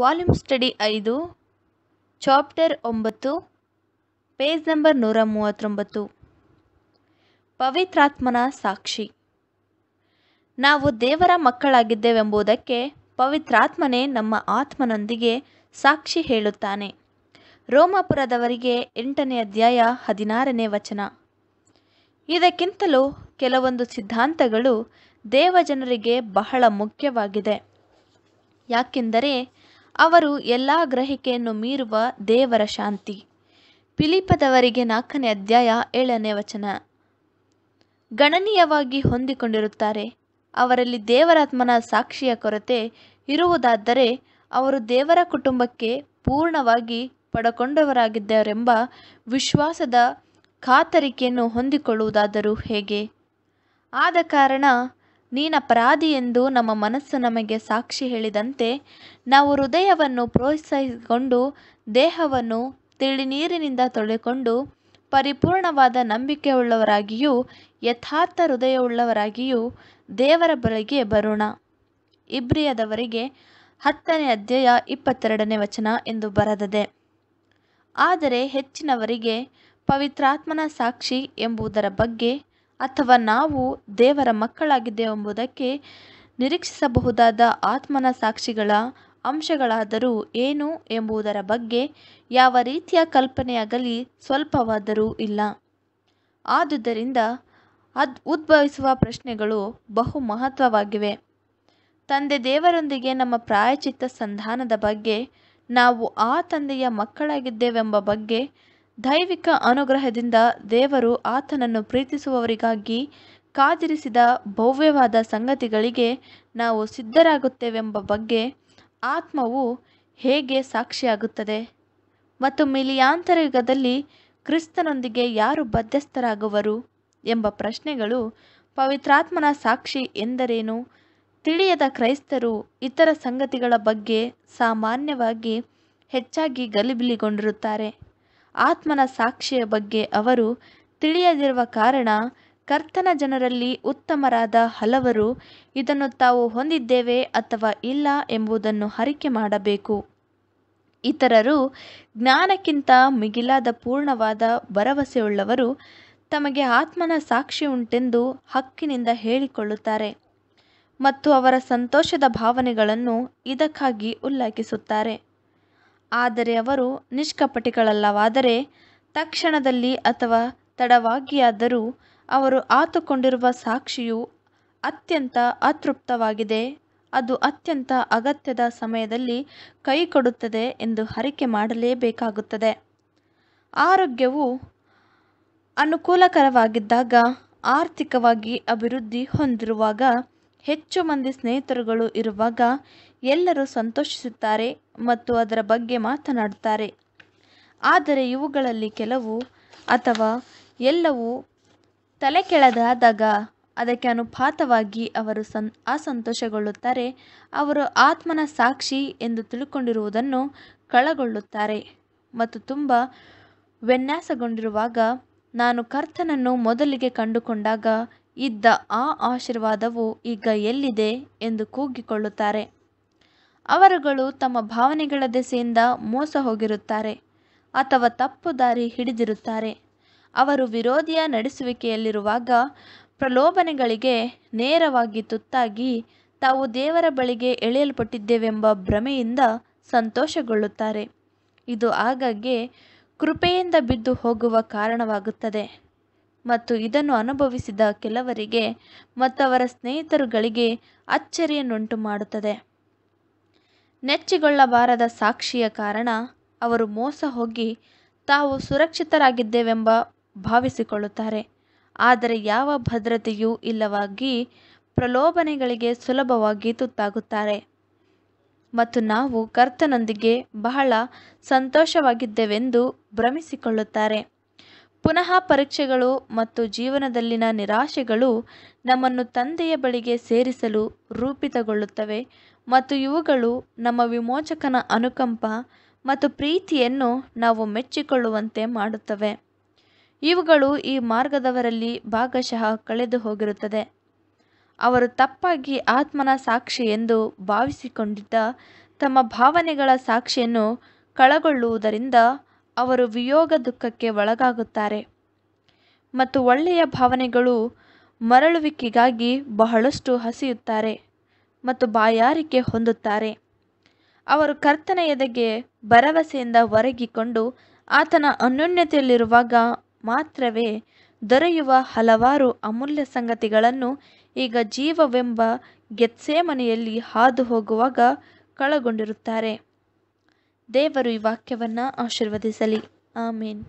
volume study ಐದು chapter ಒಂಬತ್ತು page number ನೂರ ಮೂವತ್ತೊಂಬತ್ತು ಪವಿತ್ರಾತ್ಮನ ಸಾಕ್ಷಿ ನಾವು ದೇವರ ಮಕ್ಕಳಾಗಿದ್ದೇವೆಂಬುದಕ್ಕೆ ಪವಿತ್ರಾತ್ಮನೇ ನಮ್ಮ ಆತ್ಮನೊಂದಿಗೆ ಸಾಕ್ಷಿ ಹೇಳುತ್ತಾನೆ ರೋಮಾಪುರದವರಿಗೆ ಎಂಟನೇ ಅಧ್ಯಾಯ ಹದಿನಾರನೇ ವಚನ ಇದಕ್ಕಿಂತಲೂ ಕೆಲವೊಂದು ಸಿದ್ಧಾಂತಗಳು ದೇವಜನರಿಗೆ ಬಹಳ ಮುಖ್ಯವಾಗಿದೆ ಯಾಕೆಂದರೆ ಅವರು ಎಲ್ಲ ಗ್ರಹಿಕೆಯನ್ನು ಮೀರುವ ದೇವರ ಶಾಂತಿ ಪಿಲಿಪದವರಿಗೆ ನಾಲ್ಕನೇ ಅಧ್ಯಾಯ ಏಳನೇ ವಚನ ಗಣನೀಯವಾಗಿ ಹೊಂದಿಕೊಂಡಿರುತ್ತಾರೆ ಅವರಲ್ಲಿ ದೇವರಾತ್ಮನ ಸಾಕ್ಷಿಯ ಕೊರತೆ ಇರುವುದಾದರೆ ಅವರು ದೇವರ ಕುಟುಂಬಕ್ಕೆ ಪೂರ್ಣವಾಗಿ ಪಡಕೊಂಡವರಾಗಿದ್ದಾರೆಂಬ ವಿಶ್ವಾಸದ ಖಾತರಿಕೆಯನ್ನು ಹೊಂದಿಕೊಳ್ಳುವುದಾದರೂ ಹೇಗೆ ಆದ ಕಾರಣ ನೀನಪರಾಧಿ ಎಂದು ನಮ್ಮ ಮನಸ್ಸು ನಮಗೆ ಸಾಕ್ಷಿ ಹೇಳಿದಂತೆ ನಾವು ಹೃದಯವನ್ನು ಪ್ರೋತ್ಸಾಹಿಸಿಕೊಂಡು ದೇಹವನ್ನು ತಿಳಿನೀರಿನಿಂದ ತೊಳೆಕೊಂಡು ಪರಿಪೂರ್ಣವಾದ ನಂಬಿಕೆಯುಳ್ಳವರಾಗಿಯೂ ಯಥಾರ್ಥ ಹೃದಯವುಳ್ಳವರಾಗಿಯೂ ದೇವರ ಬಳಿಗೆ ಬರೋಣ ಇಬ್ರಿಯದವರಿಗೆ ಹತ್ತನೇ ಅಧ್ಯಾಯ ಇಪ್ಪತ್ತೆರಡನೇ ವಚನ ಎಂದು ಬರೆದದೆ ಆದರೆ ಹೆಚ್ಚಿನವರಿಗೆ ಪವಿತ್ರಾತ್ಮನ ಸಾಕ್ಷಿ ಎಂಬುದರ ಬಗ್ಗೆ ಅಥವಾ ನಾವು ದೇವರ ಮಕ್ಕಳಾಗಿದ್ದೇವೆಂಬುದಕ್ಕೆ ನಿರೀಕ್ಷಿಸಬಹುದಾದ ಆತ್ಮನ ಸಾಕ್ಷಿಗಳ ಅಂಶಗಳಾದರೂ ಏನು ಎಂಬುದರ ಬಗ್ಗೆ ಯಾವ ರೀತಿಯ ಕಲ್ಪನೆಯಾಗಲಿ ಸ್ವಲ್ಪವಾದರೂ ಇಲ್ಲ ಆದುದರಿಂದ ಅದ್ ಉದ್ಭವಿಸುವ ಪ್ರಶ್ನೆಗಳು ಬಹು ಮಹತ್ವವಾಗಿವೆ ತಂದೆ ದೇವರೊಂದಿಗೆ ನಮ್ಮ ಪ್ರಾಯಚಿತ್ತ ಸಂಧಾನದ ಬಗ್ಗೆ ನಾವು ಆ ತಂದೆಯ ಮಕ್ಕಳಾಗಿದ್ದೇವೆಂಬ ಬಗ್ಗೆ ದೈವಿಕ ಅನುಗ್ರಹದಿಂದ ದೇವರು ಆತನನ್ನು ಪ್ರೀತಿಸುವವರಿಗಾಗಿ ಕಾದಿರಿಸಿದ ಭವ್ಯವಾದ ಸಂಗತಿಗಳಿಗೆ ನಾವು ಸಿದ್ಧರಾಗುತ್ತೇವೆಂಬ ಬಗ್ಗೆ ಆತ್ಮವು ಹೇಗೆ ಸಾಕ್ಷಿಯಾಗುತ್ತದೆ ಮತ್ತು ಮಿಲಿಯಾಂತರ ಯುಗದಲ್ಲಿ ಕ್ರಿಸ್ತನೊಂದಿಗೆ ಯಾರು ಬದ್ಧಸ್ಥರಾಗುವರು ಎಂಬ ಪ್ರಶ್ನೆಗಳು ಪವಿತ್ರಾತ್ಮನ ಸಾಕ್ಷಿ ಎಂದರೇನು ತಿಳಿಯದ ಕ್ರೈಸ್ತರು ಇತರ ಸಂಗತಿಗಳ ಬಗ್ಗೆ ಸಾಮಾನ್ಯವಾಗಿ ಹೆಚ್ಚಾಗಿ ಗಲಿಬಿಲಿಗೊಂಡಿರುತ್ತಾರೆ ಆತ್ಮನ ಸಾಕ್ಷಿಯ ಬಗ್ಗೆ ಅವರು ತಿಳಿಯದಿರುವ ಕಾರಣ ಕರ್ತನ ಜನರಲ್ಲಿ ಉತ್ತಮರಾದ ಹಲವರು ಇದನ್ನು ತಾವು ಹೊಂದಿದ್ದೇವೆ ಅಥವಾ ಇಲ್ಲ ಎಂಬುದನ್ನು ಹರಿಕೆ ಮಾಡಬೇಕು ಇತರರು ಜ್ಞಾನಕ್ಕಿಂತ ಮಿಗಿಲಾದ ಪೂರ್ಣವಾದ ಭರವಸೆಯುಳ್ಳವರು ತಮಗೆ ಆತ್ಮನ ಸಾಕ್ಷಿ ಉಂಟೆಂದು ಹಕ್ಕಿನಿಂದ ಹೇಳಿಕೊಳ್ಳುತ್ತಾರೆ ಮತ್ತು ಅವರ ಸಂತೋಷದ ಭಾವನೆಗಳನ್ನು ಇದಕ್ಕಾಗಿ ಉಲ್ಲೇಖಿಸುತ್ತಾರೆ ಆದರೆ ಅವರು ನಿಷ್ಕಪಟಿಗಳಲ್ಲವಾದರೆ ತಕ್ಷಣದಲ್ಲಿ ಅಥವಾ ತಡವಾಗಿಯಾದರೂ ಅವರು ಆತುಕೊಂಡಿರುವ ಸಾಕ್ಷಿಯು ಅತ್ಯಂತ ಅತೃಪ್ತವಾಗಿದೆ ಅದು ಅತ್ಯಂತ ಅಗತ್ಯದ ಸಮಯದಲ್ಲಿ ಕೈಕೊಡುತ್ತದೆ ಎಂದು ಹರಿಕೆ ಮಾಡಲೇಬೇಕಾಗುತ್ತದೆ ಆರೋಗ್ಯವು ಅನುಕೂಲಕರವಾಗಿದ್ದಾಗ ಆರ್ಥಿಕವಾಗಿ ಅಭಿವೃದ್ಧಿ ಹೊಂದಿರುವಾಗ ಹೆಚ್ಚು ಮಂದಿ ಸ್ನೇಹಿತರುಗಳು ಇರುವಾಗ ಎಲ್ಲರೂ ಸಂತೋಷಿಸುತ್ತಾರೆ ಮತ್ತು ಅದರ ಬಗ್ಗೆ ಮಾತನಾಡುತ್ತಾರೆ ಆದರೆ ಇವುಗಳಲ್ಲಿ ಕೆಲವು ಅಥವಾ ಎಲ್ಲವೂ ತಲೆಕೆಳದಾದಾಗ ಅದಕ್ಕೆ ಅನುಪಾತವಾಗಿ ಅವರು ಸನ್ ಅಸಂತೋಷಗೊಳ್ಳುತ್ತಾರೆ ಅವರು ಆತ್ಮನ ಸಾಕ್ಷಿ ಎಂದು ತಿಳ್ಕೊಂಡಿರುವುದನ್ನು ಕಳಗೊಳ್ಳುತ್ತಾರೆ ಮತ್ತು ತುಂಬ ವಿನ್ಯಾಸಗೊಂಡಿರುವಾಗ ನಾನು ಕರ್ತನನ್ನು ಮೊದಲಿಗೆ ಕಂಡುಕೊಂಡಾಗ ಇದ್ದ ಆ ಆಶೀರ್ವಾದವು ಈಗ ಎಲ್ಲಿದೆ ಎಂದು ಕೂಗಿಕೊಳ್ಳುತ್ತಾರೆ ಅವರುಗಳು ತಮ್ಮ ಭಾವನೆಗಳ ದೆಸೆಯಿಂದ ಮೋಸ ಹೋಗಿರುತ್ತಾರೆ ಅಥವಾ ತಪ್ಪು ದಾರಿ ಹಿಡಿದಿರುತ್ತಾರೆ ಅವರು ವಿರೋಧಿಯ ನಡೆಸುವಿಕೆಯಲ್ಲಿರುವಾಗ ಪ್ರಲೋಭನೆಗಳಿಗೆ ನೇರವಾಗಿ ತುತ್ತಾಗಿ ತಾವು ದೇವರ ಬಳಿಗೆ ಎಳೆಯಲ್ಪಟ್ಟಿದ್ದೇವೆಂಬ ಭ್ರಮೆಯಿಂದ ಸಂತೋಷಗೊಳ್ಳುತ್ತಾರೆ ಇದು ಆಗಾಗ್ಗೆ ಕೃಪೆಯಿಂದ ಬಿದ್ದು ಹೋಗುವ ಕಾರಣವಾಗುತ್ತದೆ ಮತ್ತು ಇದನ್ನು ಅನುಭವಿಸಿದ ಕೆಲವರಿಗೆ ಮತ್ತವರ ಸ್ನೇಹಿತರುಗಳಿಗೆ ಅಚ್ಚರಿಯನ್ನುಂಟು ಮಾಡುತ್ತದೆ ನೆಚ್ಚಿಗೊಳ್ಳಬಾರದ ಸಾಕ್ಷಿಯ ಕಾರಣ ಅವರು ಮೋಸ ಹೋಗಿ ತಾವು ಸುರಕ್ಷಿತರಾಗಿದ್ದೇವೆಂಬ ಭಾವಿಸಿಕೊಳ್ಳುತ್ತಾರೆ ಆದರೆ ಯಾವ ಭದ್ರತೆಯೂ ಇಲ್ಲವಾಗಿ ಪ್ರಲೋಭನೆಗಳಿಗೆ ಸುಲಭವಾಗಿ ತುತ್ತಾಗುತ್ತಾರೆ ಮತ್ತು ನಾವು ಕರ್ತನೊಂದಿಗೆ ಬಹಳ ಸಂತೋಷವಾಗಿದ್ದೇವೆಂದು ಭ್ರಮಿಸಿಕೊಳ್ಳುತ್ತಾರೆ ಪುನಃ ಪರೀಕ್ಷೆಗಳು ಮತ್ತು ಜೀವನದಲ್ಲಿನ ನಿರಾಶೆಗಳು ನಮ್ಮನ್ನು ತಂದೆಯ ಬಳಿಗೆ ಸೇರಿಸಲು ರೂಪಿತಗೊಳ್ಳುತ್ತವೆ ಮತ್ತು ಇವುಗಳು ನಮ್ಮ ವಿಮೋಚಕನ ಅನುಕಂಪ ಮತ್ತು ಪ್ರೀತಿಯನ್ನು ನಾವು ಮೆಚ್ಚಿಕೊಳ್ಳುವಂತೆ ಮಾಡುತ್ತವೆ ಇವುಗಳು ಈ ಮಾರ್ಗದವರಲ್ಲಿ ಭಾಗಶಃ ಕಳೆದು ಹೋಗಿರುತ್ತದೆ ಅವರು ತಪ್ಪಾಗಿ ಆತ್ಮನ ಸಾಕ್ಷಿ ಎಂದು ಭಾವಿಸಿಕೊಂಡಿದ್ದ ತಮ್ಮ ಭಾವನೆಗಳ ಸಾಕ್ಷಿಯನ್ನು ಕಳಗೊಳ್ಳುವುದರಿಂದ ಅವರು ವಿಯೋಗ ದುಃಖಕ್ಕೆ ಒಳಗಾಗುತ್ತಾರೆ ಮತ್ತು ಒಳ್ಳೆಯ ಭಾವನೆಗಳು ಮರಳುವಿಕೆಗಾಗಿ ಬಹಳಷ್ಟು ಹಸಿಯುತ್ತಾರೆ ಮತ್ತು ಬಾಯಾರಿಕೆ ಹೊಂದುತ್ತಾರೆ ಅವರು ಕರ್ತನ ಎದೆಗೆ ಭರವಸೆಯಿಂದ ಒರಗಿಕೊಂಡು ಆತನ ಅನ್ಯೋನ್ಯತೆಯಲ್ಲಿರುವಾಗ ಮಾತ್ರವೇ ದೊರೆಯುವ ಹಲವಾರು ಅಮೂಲ್ಯ ಸಂಗತಿಗಳನ್ನು ಈಗ ಜೀವವೆಂಬ ಗೆತ್ಸೆ ಮನೆಯಲ್ಲಿ ಹಾದು ಹೋಗುವಾಗ ಕಳಗೊಂಡಿರುತ್ತಾರೆ ದೇವರು ಈ ವಾಕ್ಯವನ್ನು ಆಶೀರ್ವದಿಸಲಿ ಆಮೇನ್